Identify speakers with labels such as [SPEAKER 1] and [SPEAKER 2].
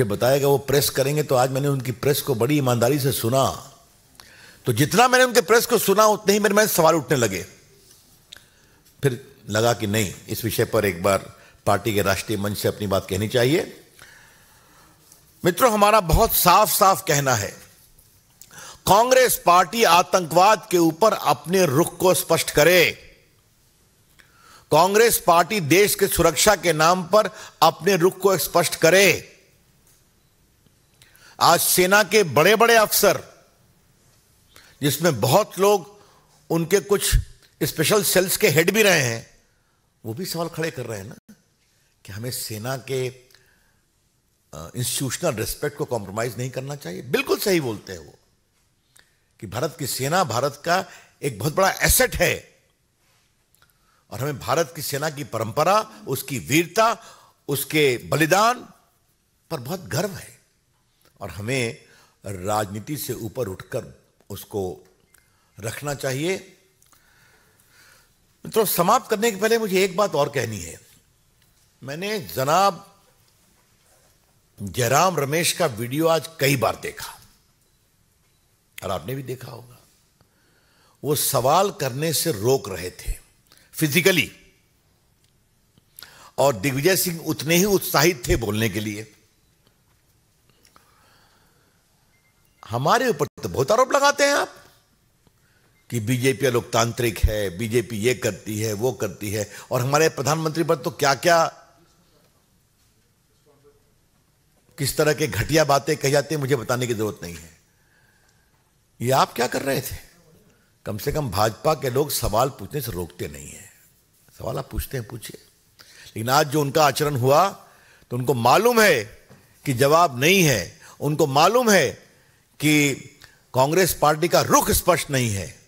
[SPEAKER 1] मुझे बताया गया वो प्रेस करेंगे तो आज मैंने उनकी प्रेस को बड़ी ईमानदारी से सुना तो जितना मैंने उनके प्रेस को सुना उतने ही मेरे मैं सवाल उठने लगे फिर लगा कि नहीं इस विषय पर एक बार पार्टी के राष्ट्रीय मंच से अपनी बात कहनी चाहिए मित्रों हमारा बहुत साफ साफ कहना है कांग्रेस पार्टी आतंकवाद के ऊपर अपने रुख को स्पष्ट करे कांग्रेस पार्टी देश के सुरक्षा के नाम पर अपने रुख को स्पष्ट करे आज सेना के बड़े बड़े अफसर जिसमें बहुत लोग उनके कुछ स्पेशल सेल्स के हेड भी रहे हैं वो भी सवाल खड़े कर रहे हैं ना कि हमें सेना के इंस्टीट्यूशनल रिस्पेक्ट को कॉम्प्रोमाइज नहीं करना चाहिए बिल्कुल सही बोलते हैं वो कि भारत की सेना भारत का एक बहुत बड़ा एसेट है और हमें भारत की सेना की परंपरा उसकी वीरता उसके बलिदान पर बहुत गर्व है और हमें राजनीति से ऊपर उठकर उसको रखना चाहिए मित्रों तो समाप्त करने के पहले मुझे एक बात और कहनी है मैंने जनाब जयराम रमेश का वीडियो आज कई बार देखा और आपने भी देखा होगा वो सवाल करने से रोक रहे थे फिजिकली और दिग्विजय सिंह उतने ही उत्साहित थे बोलने के लिए हमारे ऊपर तो बहुत आरोप लगाते हैं आप कि बीजेपी लोकतांत्रिक है बीजेपी ये करती है वो करती है और हमारे प्रधानमंत्री पर तो क्या क्या किस तरह के घटिया बातें कही जाती है मुझे बताने की जरूरत नहीं है ये आप क्या कर रहे थे कम से कम भाजपा के लोग सवाल पूछने से रोकते नहीं है सवाल आप पूछते हैं पूछिए लेकिन आज जो उनका आचरण हुआ तो उनको मालूम है कि जवाब नहीं है उनको मालूम है कि कांग्रेस पार्टी का रुख स्पष्ट नहीं है